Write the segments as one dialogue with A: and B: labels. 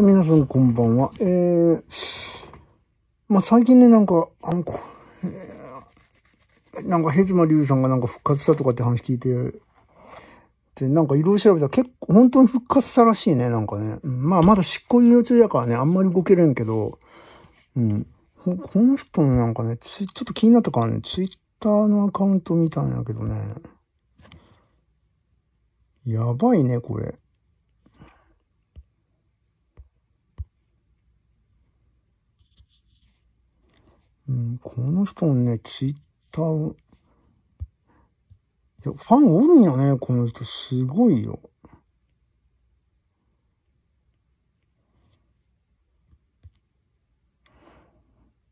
A: 皆さんこんばんは。えー、まあ、最近ね、なんか、あの、えー、なんか、ヘズマリュウさんがなんか復活したとかって話聞いて、で、なんかいろいろ調べたら結構、本当に復活したらしいね、なんかね。うん、まあ、まだ執行猶予中やからね、あんまり動けるんけど、うん。この人のなんかね、ちょっと気になったからね、ツイッターのアカウント見たんやけどね。やばいね、これ。うん、この人もね、ツイッター、いや、ファンおるんやね、この人。すごいよ。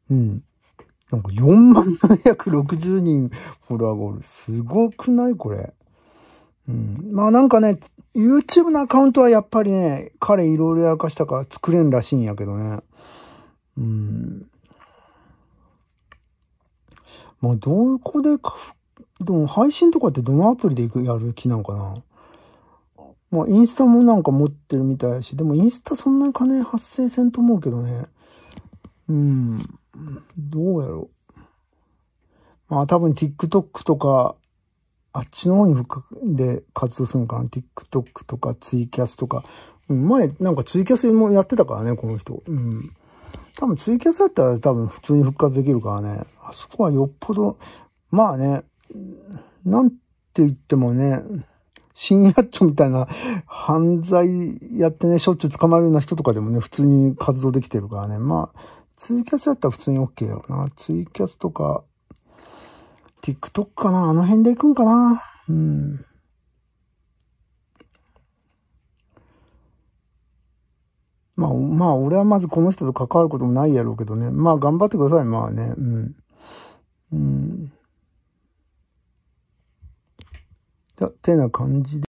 A: うん。なんか4万760人フォロワーがおる。すごくないこれ。うん。まあなんかね、YouTube のアカウントはやっぱりね、彼いろいろやらかしたから作れんらしいんやけどね。うん。まあ、どこででも配信とかってどのアプリでやる気なんかなまあ、インスタもなんか持ってるみたいし、でもインスタそんなに金発生せんと思うけどね。うん。どうやろう。まあ、多分 TikTok とか、あっちの方にくで活動するのかな ?TikTok とかツイキャスとか。前、なんかツイキャスもやってたからね、この人。うん。多分ツイキャスやったら多分普通に復活できるからね。あそこはよっぽど、まあね、なんて言ってもね、深夜っちょみたいな犯罪やってね、しょっちゅう捕まるような人とかでもね、普通に活動できてるからね。まあ、ツイキャスやったら普通に OK だろうな。ツイキャスとか、TikTok かなあの辺で行くんかなうん。まあ、まあ、俺はまずこの人と関わることもないやろうけどね。まあ、頑張ってください、まあね。うん。うん。てな感じで。